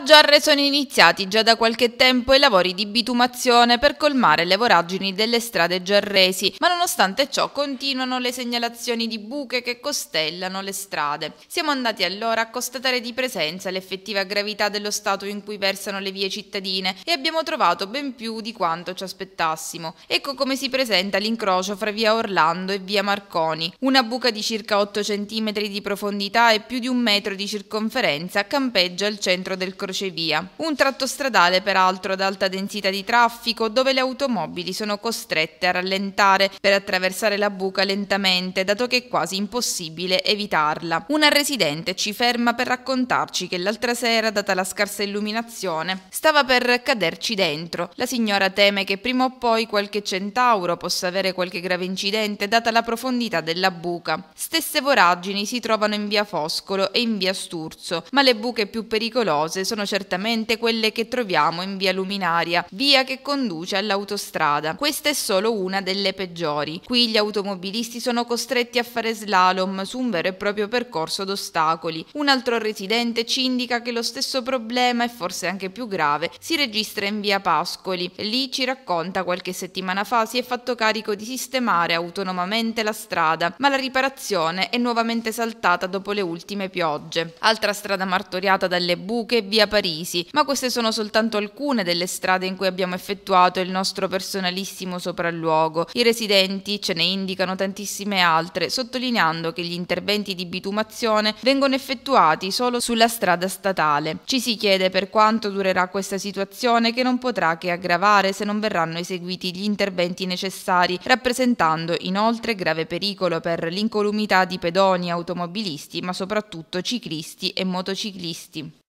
A Giarre sono iniziati già da qualche tempo i lavori di bitumazione per colmare le voragini delle strade giarresi, ma nonostante ciò continuano le segnalazioni di buche che costellano le strade. Siamo andati allora a constatare di presenza l'effettiva gravità dello stato in cui versano le vie cittadine e abbiamo trovato ben più di quanto ci aspettassimo. Ecco come si presenta l'incrocio fra via Orlando e via Marconi, una buca di circa 8 cm di profondità e più di un metro di circonferenza campeggia al centro del crociato crocevia. Un tratto stradale peraltro ad alta densità di traffico dove le automobili sono costrette a rallentare per attraversare la buca lentamente dato che è quasi impossibile evitarla. Una residente ci ferma per raccontarci che l'altra sera, data la scarsa illuminazione, stava per caderci dentro. La signora teme che prima o poi qualche centauro possa avere qualche grave incidente data la profondità della buca. Stesse voragini si trovano in via Foscolo e in via Sturzo, ma le buche più pericolose sono certamente quelle che troviamo in via Luminaria, via che conduce all'autostrada. Questa è solo una delle peggiori. Qui gli automobilisti sono costretti a fare slalom su un vero e proprio percorso d'ostacoli. Un altro residente ci indica che lo stesso problema, e forse anche più grave, si registra in via Pascoli. Lì ci racconta qualche settimana fa si è fatto carico di sistemare autonomamente la strada, ma la riparazione è nuovamente saltata dopo le ultime piogge. Altra strada martoriata dalle buche, via via Parisi, ma queste sono soltanto alcune delle strade in cui abbiamo effettuato il nostro personalissimo sopralluogo. I residenti ce ne indicano tantissime altre, sottolineando che gli interventi di bitumazione vengono effettuati solo sulla strada statale. Ci si chiede per quanto durerà questa situazione che non potrà che aggravare se non verranno eseguiti gli interventi necessari, rappresentando inoltre grave pericolo per l'incolumità di pedoni, automobilisti, ma soprattutto ciclisti e motociclisti.